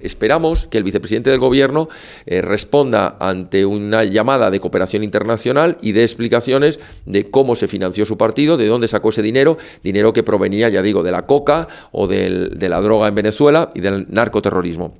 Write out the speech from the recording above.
Esperamos que el vicepresidente del Gobierno eh, responda ante una llamada de cooperación internacional y dé explicaciones de cómo se financió su partido, de dónde sacó ese dinero, dinero que provenía, ya digo, de la coca o de la droga en Venezuela y del narcoterrorismo.